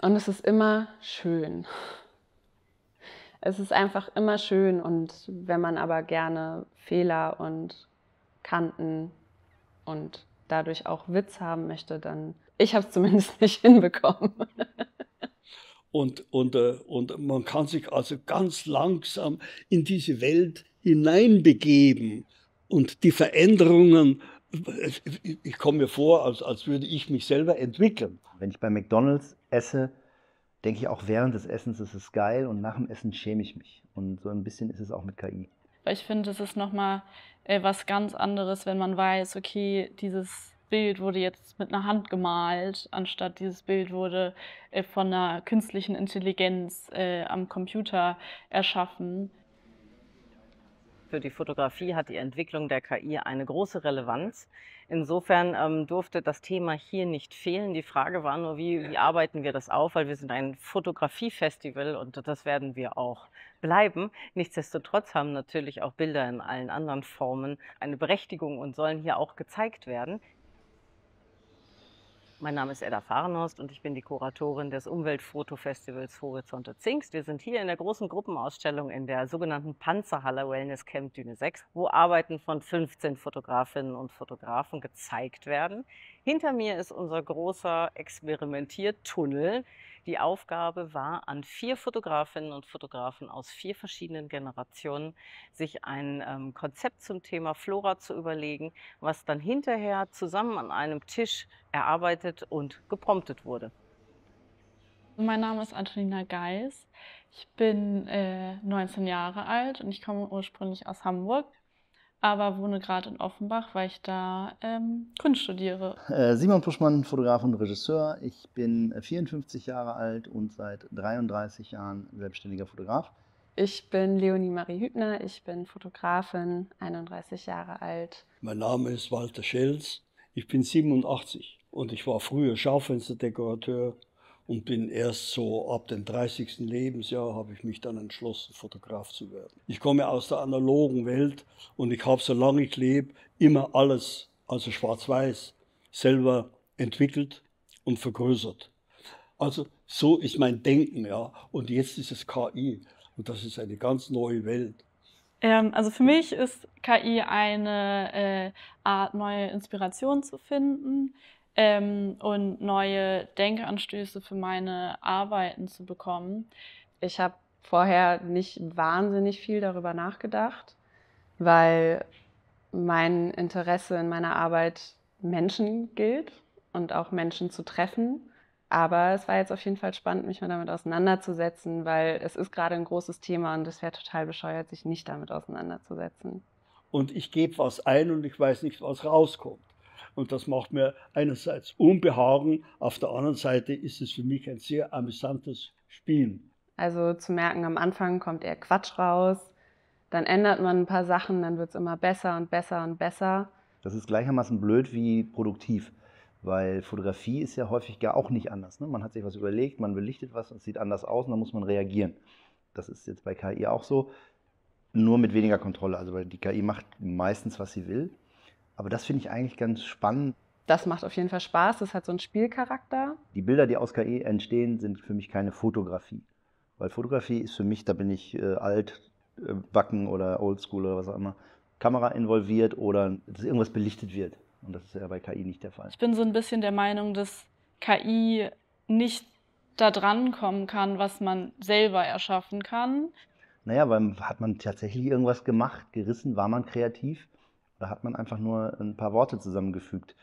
Und es ist immer schön. Es ist einfach immer schön und wenn man aber gerne Fehler und Kanten und dadurch auch Witz haben möchte, dann ich habe es zumindest nicht hinbekommen. und, und, äh, und man kann sich also ganz langsam in diese Welt hineinbegeben und die Veränderungen ich komme mir vor, als, als würde ich mich selber entwickeln. Wenn ich bei McDonald's esse, denke ich auch während des Essens ist es geil und nach dem Essen schäme ich mich. Und so ein bisschen ist es auch mit KI. ich finde, es ist nochmal äh, was ganz anderes, wenn man weiß, okay, dieses Bild wurde jetzt mit einer Hand gemalt, anstatt dieses Bild wurde äh, von einer künstlichen Intelligenz äh, am Computer erschaffen. Für die Fotografie hat die Entwicklung der KI eine große Relevanz. Insofern ähm, durfte das Thema hier nicht fehlen. Die Frage war nur, wie, wie arbeiten wir das auf, weil wir sind ein Fotografiefestival und das werden wir auch bleiben. Nichtsdestotrotz haben natürlich auch Bilder in allen anderen Formen eine Berechtigung und sollen hier auch gezeigt werden. Mein Name ist Edda Fahrenhorst und ich bin die Kuratorin des Umweltfotofestivals Horizonte Zingst. Wir sind hier in der großen Gruppenausstellung in der sogenannten Panzerhalle Wellness Camp Düne 6, wo Arbeiten von 15 Fotografinnen und Fotografen gezeigt werden. Hinter mir ist unser großer Experimentiertunnel, die Aufgabe war, an vier Fotografinnen und Fotografen aus vier verschiedenen Generationen sich ein ähm, Konzept zum Thema Flora zu überlegen, was dann hinterher zusammen an einem Tisch erarbeitet und gepromptet wurde. Mein Name ist Antonina Geis. Ich bin äh, 19 Jahre alt und ich komme ursprünglich aus Hamburg aber wohne gerade in Offenbach, weil ich da ähm, Kunst studiere. Äh, Simon Puschmann, Fotograf und Regisseur. Ich bin 54 äh, Jahre alt und seit 33 Jahren selbstständiger Fotograf. Ich bin Leonie Marie Hübner, ich bin Fotografin, 31 Jahre alt. Mein Name ist Walter Schelz, ich bin 87 und ich war früher Schaufensterdekorateur und bin erst so ab dem 30. Lebensjahr habe ich mich dann entschlossen, Fotograf zu werden. Ich komme aus der analogen Welt und ich habe, solange ich lebe, immer alles, also schwarz-weiß, selber entwickelt und vergrößert. Also so ist mein Denken, ja. Und jetzt ist es KI und das ist eine ganz neue Welt. Ähm, also für mich ist KI eine äh, Art, neue Inspiration zu finden ähm, und neue Denkanstöße für meine Arbeiten zu bekommen. Ich habe vorher nicht wahnsinnig viel darüber nachgedacht, weil mein Interesse in meiner Arbeit Menschen gilt und auch Menschen zu treffen. Aber es war jetzt auf jeden Fall spannend, mich mal damit auseinanderzusetzen, weil es ist gerade ein großes Thema und es wäre total bescheuert, sich nicht damit auseinanderzusetzen. Und ich gebe was ein und ich weiß nicht, was rauskommt. Und das macht mir einerseits Unbehagen, auf der anderen Seite ist es für mich ein sehr amüsantes Spiel. Also zu merken, am Anfang kommt eher Quatsch raus, dann ändert man ein paar Sachen, dann wird es immer besser und besser und besser. Das ist gleichermaßen blöd wie produktiv, weil Fotografie ist ja häufig gar auch nicht anders. Ne? Man hat sich was überlegt, man belichtet was, es sieht anders aus und dann muss man reagieren. Das ist jetzt bei KI auch so, nur mit weniger Kontrolle. Also die KI macht meistens, was sie will aber das finde ich eigentlich ganz spannend. Das macht auf jeden Fall Spaß, das hat so einen Spielcharakter. Die Bilder, die aus KI e entstehen, sind für mich keine Fotografie. Weil Fotografie ist für mich, da bin ich äh, alt, äh, backen oder oldschool oder was auch immer, Kamera involviert oder dass irgendwas belichtet wird. Und das ist ja bei KI e nicht der Fall. Ich bin so ein bisschen der Meinung, dass KI e nicht da dran kommen kann, was man selber erschaffen kann. Naja, weil hat man tatsächlich irgendwas gemacht, gerissen, war man kreativ? Oder hat man einfach nur ein paar Worte zusammengefügt?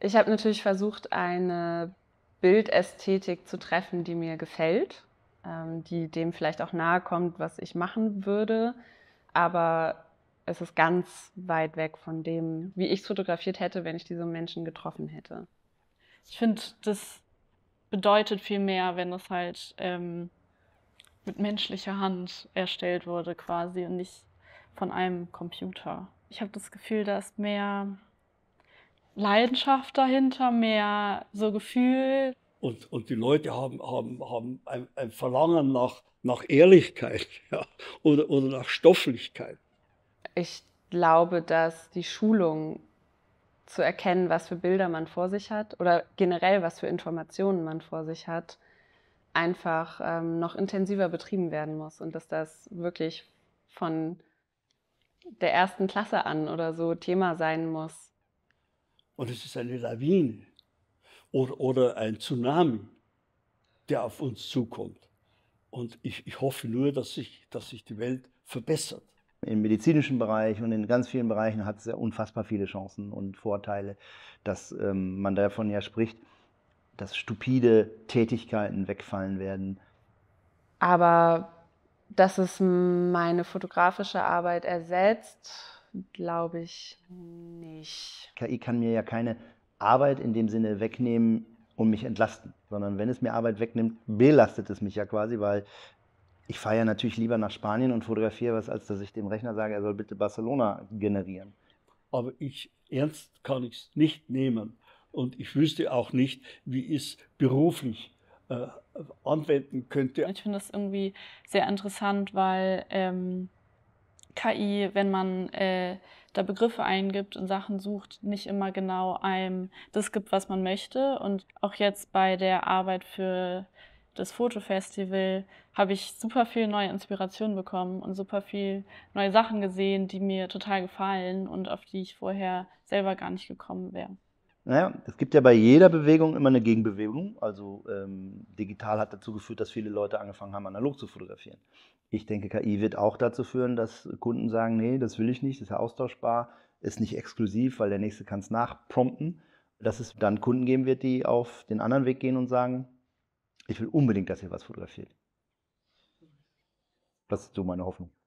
Ich habe natürlich versucht, eine Bildästhetik zu treffen, die mir gefällt, ähm, die dem vielleicht auch nahe kommt, was ich machen würde. Aber es ist ganz weit weg von dem, wie ich es fotografiert hätte, wenn ich diese Menschen getroffen hätte. Ich finde, das bedeutet viel mehr, wenn es halt ähm, mit menschlicher Hand erstellt wurde quasi und nicht von einem Computer ich habe das Gefühl, da ist mehr Leidenschaft dahinter, mehr so Gefühl. Und, und die Leute haben, haben, haben ein, ein Verlangen nach, nach Ehrlichkeit ja, oder, oder nach Stofflichkeit. Ich glaube, dass die Schulung zu erkennen, was für Bilder man vor sich hat oder generell, was für Informationen man vor sich hat, einfach ähm, noch intensiver betrieben werden muss und dass das wirklich von der ersten Klasse an oder so Thema sein muss. Und es ist eine Lawine oder, oder ein Tsunami, der auf uns zukommt. Und ich, ich hoffe nur, dass sich, dass sich die Welt verbessert im medizinischen Bereich und in ganz vielen Bereichen hat es ja unfassbar viele Chancen und Vorteile, dass ähm, man davon ja spricht, dass stupide Tätigkeiten wegfallen werden. Aber dass es meine fotografische Arbeit ersetzt, glaube ich nicht. KI kann mir ja keine Arbeit in dem Sinne wegnehmen und mich entlasten, sondern wenn es mir Arbeit wegnimmt, belastet es mich ja quasi, weil ich fahre ja natürlich lieber nach Spanien und fotografiere was, als dass ich dem Rechner sage, er soll bitte Barcelona generieren. Aber ich ernst kann ich es nicht nehmen. Und ich wüsste auch nicht, wie es beruflich äh, anwenden könnte. Ich finde das irgendwie sehr interessant, weil ähm, KI, wenn man äh, da Begriffe eingibt und Sachen sucht, nicht immer genau einem das gibt, was man möchte. Und auch jetzt bei der Arbeit für das Fotofestival habe ich super viel neue Inspirationen bekommen und super viel neue Sachen gesehen, die mir total gefallen und auf die ich vorher selber gar nicht gekommen wäre. Naja, es gibt ja bei jeder Bewegung immer eine Gegenbewegung. Also ähm, digital hat dazu geführt, dass viele Leute angefangen haben, analog zu fotografieren. Ich denke, KI wird auch dazu führen, dass Kunden sagen, nee, das will ich nicht, das ist ja austauschbar, ist nicht exklusiv, weil der nächste kann es nachprompten. Dass es dann Kunden geben wird, die auf den anderen Weg gehen und sagen, ich will unbedingt, dass ihr was fotografiert. Das ist so meine Hoffnung.